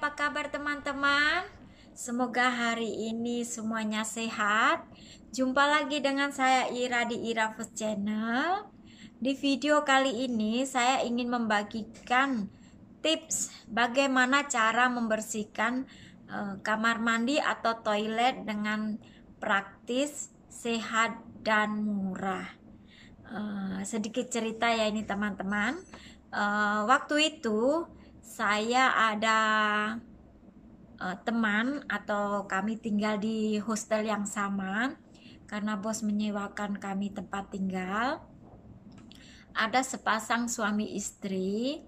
apa kabar teman-teman? Semoga hari ini semuanya sehat. Jumpa lagi dengan saya Ira di Ira Food Channel. Di video kali ini saya ingin membagikan tips bagaimana cara membersihkan uh, kamar mandi atau toilet dengan praktis, sehat dan murah. Uh, sedikit cerita ya ini teman-teman. Uh, waktu itu saya ada uh, teman atau kami tinggal di hostel yang sama karena bos menyewakan kami tempat tinggal. Ada sepasang suami istri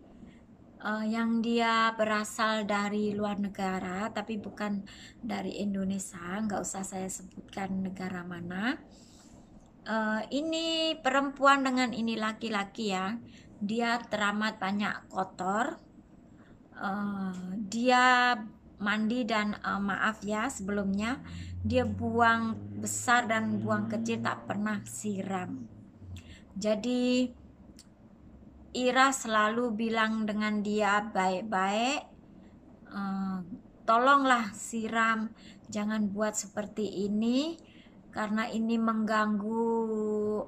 uh, yang dia berasal dari luar negara, tapi bukan dari Indonesia. Nggak usah saya sebutkan negara mana. Uh, ini perempuan dengan ini laki-laki ya. Dia teramat banyak kotor, Eh, dia mandi dan uh, maaf ya sebelumnya dia buang besar dan buang kecil tak pernah siram. Jadi Ira selalu bilang dengan dia baik-baik, uh, tolonglah siram, jangan buat seperti ini karena ini mengganggu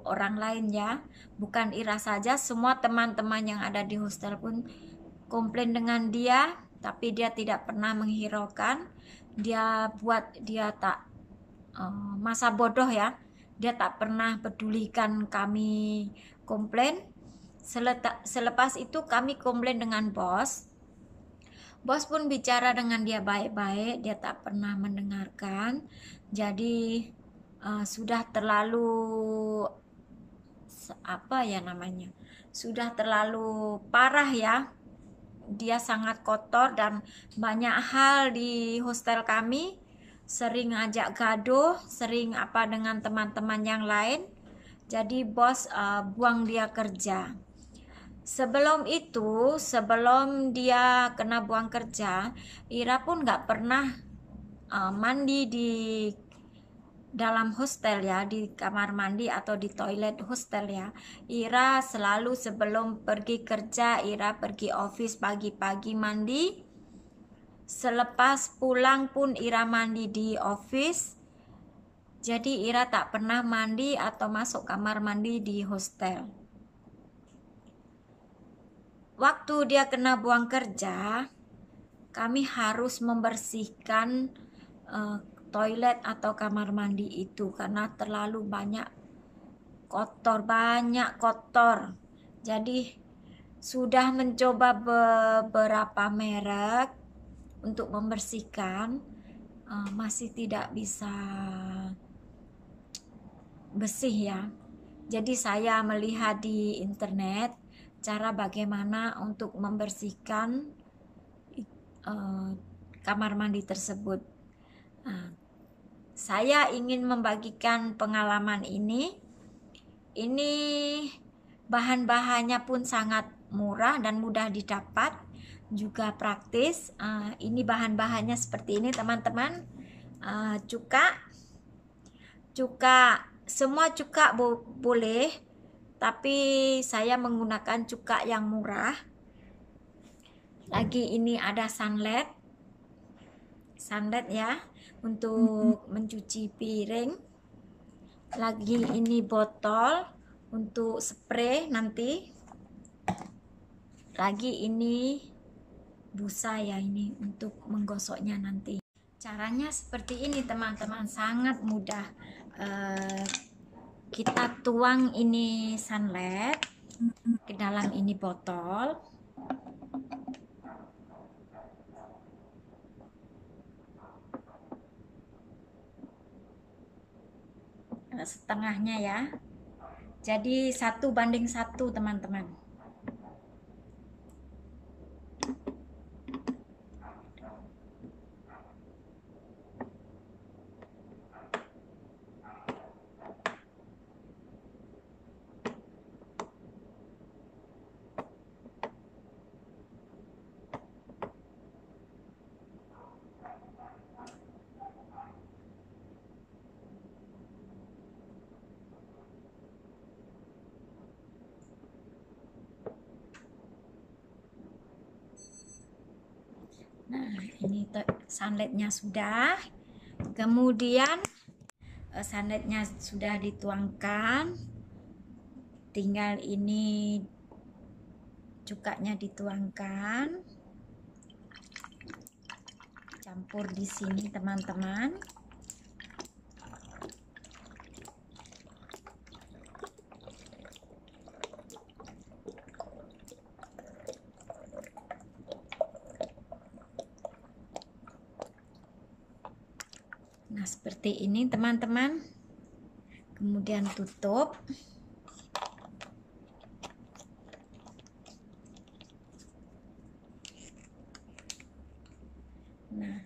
orang lain ya. Bukan Ira saja, semua teman-teman yang ada di hostel pun komplain dengan dia tapi dia tidak pernah menghiraukan dia buat dia tak uh, masa bodoh ya dia tak pernah pedulikan kami komplain Seletak, selepas itu kami komplain dengan bos bos pun bicara dengan dia baik-baik dia tak pernah mendengarkan jadi uh, sudah terlalu apa ya namanya sudah terlalu parah ya dia sangat kotor dan banyak hal di hostel kami sering ngajak gaduh sering apa dengan teman-teman yang lain jadi bos uh, buang dia kerja sebelum itu sebelum dia kena buang kerja Ira pun nggak pernah uh, mandi di dalam hostel ya di kamar mandi atau di toilet hostel ya Ira selalu sebelum pergi kerja Ira pergi office pagi-pagi mandi selepas pulang pun Ira mandi di office jadi Ira tak pernah mandi atau masuk kamar mandi di hostel waktu dia kena buang kerja kami harus membersihkan uh, toilet atau kamar mandi itu karena terlalu banyak kotor, banyak kotor. Jadi sudah mencoba beberapa merek untuk membersihkan uh, masih tidak bisa bersih ya. Jadi saya melihat di internet cara bagaimana untuk membersihkan uh, kamar mandi tersebut saya ingin membagikan pengalaman ini. Ini bahan-bahannya pun sangat murah dan mudah didapat, juga praktis. Eh, ini bahan-bahannya seperti ini, teman-teman. Uh, cuka, cuka, semua cuka boleh, tapi saya menggunakan cuka yang murah. Lagi ini ada sunlight sandet ya untuk mencuci piring lagi ini botol untuk spray nanti lagi ini busa ya ini untuk menggosoknya nanti caranya seperti ini teman-teman sangat mudah eh, kita tuang ini sunlight ke dalam ini botol setengahnya ya. Jadi satu banding satu teman-teman. Nah, ini sunlightnya sudah. Kemudian eh, sunlightnya sudah dituangkan. Tinggal ini cukanya dituangkan. Campur di sini teman-teman. seperti ini teman-teman kemudian tutup nah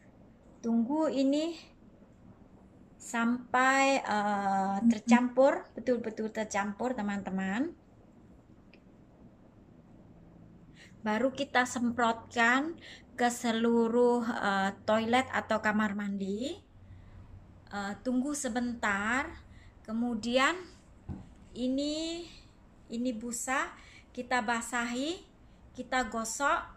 tunggu ini sampai uh, tercampur betul-betul tercampur teman-teman baru kita semprotkan ke seluruh uh, toilet atau kamar mandi uh, tunggu sebentar kemudian ini ini busa kita basahi kita gosok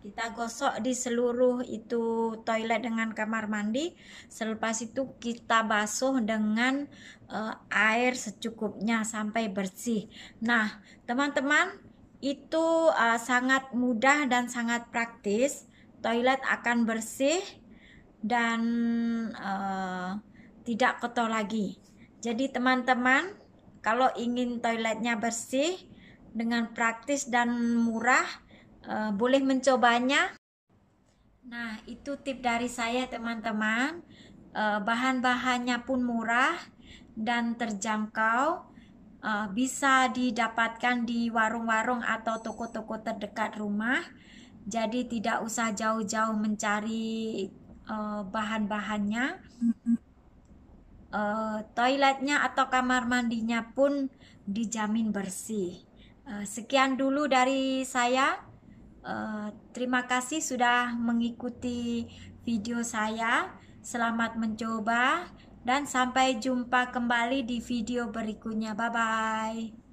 kita gosok di seluruh itu toilet dengan kamar mandi selepas itu kita basuh dengan uh, air secukupnya sampai bersih nah teman-teman itu uh, sangat mudah dan sangat praktis toilet akan bersih dan uh, tidak kotor lagi. Jadi teman-teman kalau ingin toiletnya bersih dengan praktis dan murah uh, boleh mencobanya. Nah, itu tip dari saya teman-teman. Uh, bahan-bahannya pun murah dan terjangkau uh, bisa didapatkan di warung-warung atau toko-toko terdekat rumah jadi tidak usah jauh-jauh mencari uh, bahan-bahannya uh, toiletnya atau kamar mandinya pun dijamin bersih uh, sekian dulu dari saya uh, terima kasih sudah mengikuti video saya selamat mencoba dan sampai jumpa kembali di video berikutnya bye bye